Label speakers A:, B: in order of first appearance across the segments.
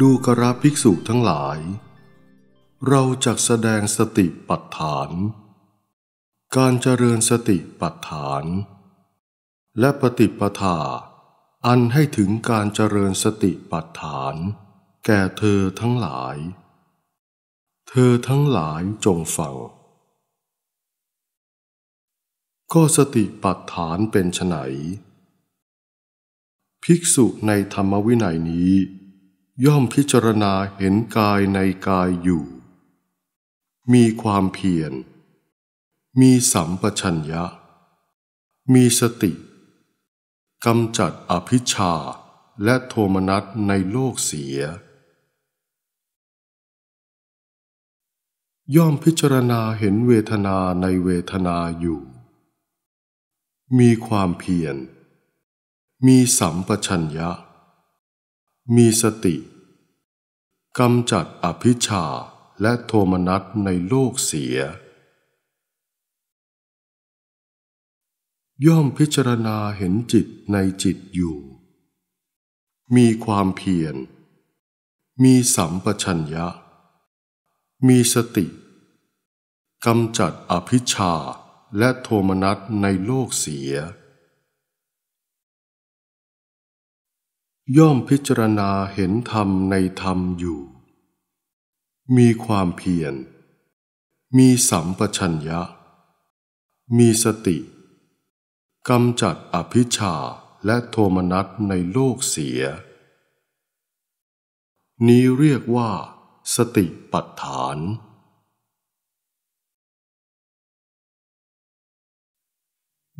A: ดูกระภิกษุทั้งหลาย เราจะแสดงสติปัฏฐาน การเจริญสติปัฏฐาน และปฏิปทา อันให้ถึงการเจริญสติปัฏฐาน แก่เธอทั้งหลาย เธอทั้งหลายจงฟังก็สติปัฏฐานเป็นไฉนภิกษุในธรรมวินัยนี้ย่อมพิจารณาเห็นกายในกายอยู่ มีความเพียร มีสัมปชัญญะ มีสติกำจัดอภิชาและโทมนัสในโลกเสีย ย่อมพิจารณาเห็นเวทนาในเวทนาอยู่ มีความเพียร มีสัมปชัญญะ มีสติกำจัดอภิชาและโทมนัสในโลกเสีย ย่อมพิจารณาเห็นจิตในจิตอยู่ มีความเพียร มีสัมปชัญญะ มีสติ กำจัดอภิชาและโทมนัสในโลกเสียย่อมพิจารณาเห็นธรรมในธรรมอยู่ มีความเพียร มีสัมปชัญญะ มีสติ กำจัดอภิชาและโทมนัสในโลกเสีย นี้เรียกว่าสติปัฏฐาน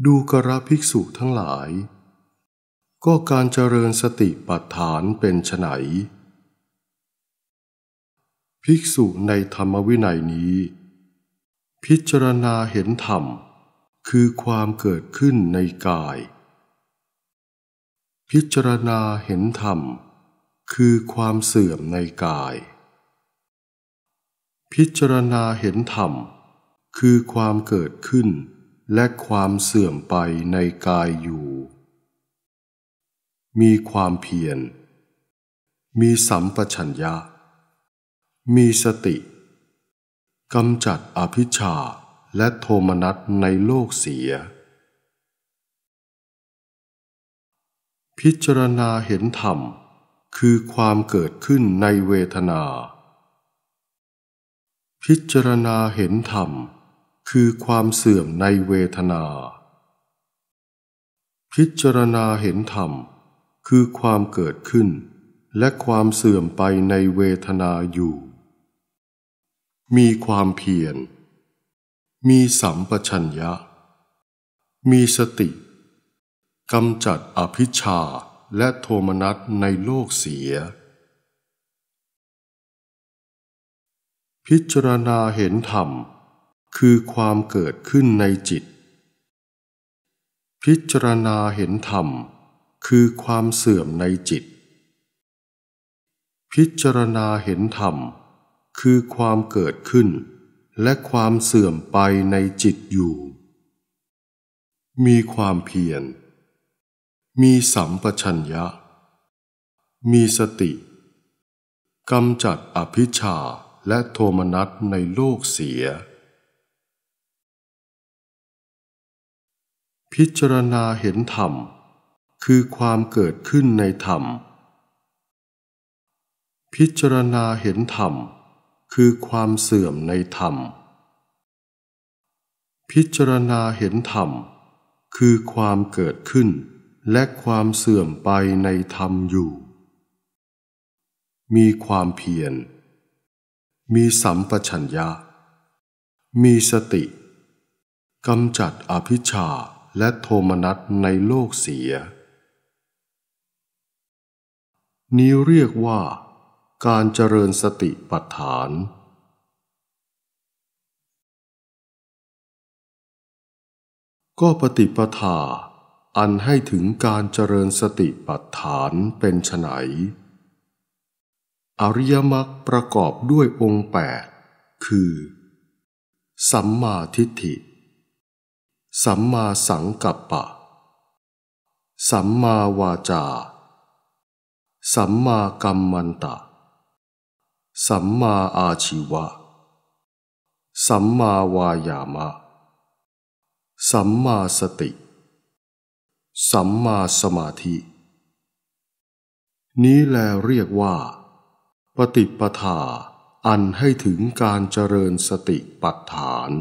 A: ดูกระภิกษุทั้งหลายก็การเจริญสติปัฏฐานเป็นไฉน ภิกษุในธรรมวินัยนี้ พิจารณาเห็นธรรม คือความเกิดขึ้นในกาย พิจารณาเห็นธรรม คือความเสื่อมในกาย พิจารณาเห็นธรรม คือความเกิดขึ้นและความเสื่อมไปในกายอยู่มีความเพียร มีสัมปชัญญะ มีสติ กำจัดอภิชาและโทมนัสในโลกเสีย พิจารณาเห็นธรรม คือความเกิดขึ้นในเวทนา พิจารณาเห็นธรรม คือความเสื่อมในเวทนา พิจารณาเห็นธรรมคือความเกิดขึ้นและความเสื่อมไปในเวทนาอยู่ มีความเพียร มีสัมปชัญญะ มีสติ กำจัดอภิชาและโทมนัสในโลกเสีย พิจารณาเห็นธรรม คือความเกิดขึ้นในจิต พิจารณาเห็นธรรมคือความเสื่อมในจิต พิจารณาเห็นธรรม คือความเกิดขึ้น และความเสื่อมไปในจิตอยู่ มีความเพียร มีสัมปชัญญะ มีสติกำจัดอภิชาและโทมนัสในโลกเสีย พิจารณาเห็นธรรมคือความเกิดขึ้นในธรรม พิจารณาเห็นธรรม คือความเสื่อมในธรรม พิจารณาเห็นธรรม คือความเกิดขึ้นและความเสื่อมไปในธรรมอยู่ มีความเพียร มีสัมปชัญญะ มีสติ กำจัดอภิชาและโทมนัสในโลกเสียนี้เรียกว่าการเจริญสติปัฏฐาน ก็ปฏิปทา อันให้ถึงการเจริญสติปัฏฐานเป็นไฉนอริยมรรคประกอบด้วยองค์แปดคือ สัมมาทิฏฐิ สัมมาสังกัปปะ สัมมาวาจาสัมมากรมมันตะ สัมมาอาชีวะ สัมมาวายามะ สัมมาสติ สัมมาสมาธิ นี้แลเรียกว่า ปฏิปทาอันให้ถึงการเจริญสติปัฏฐาน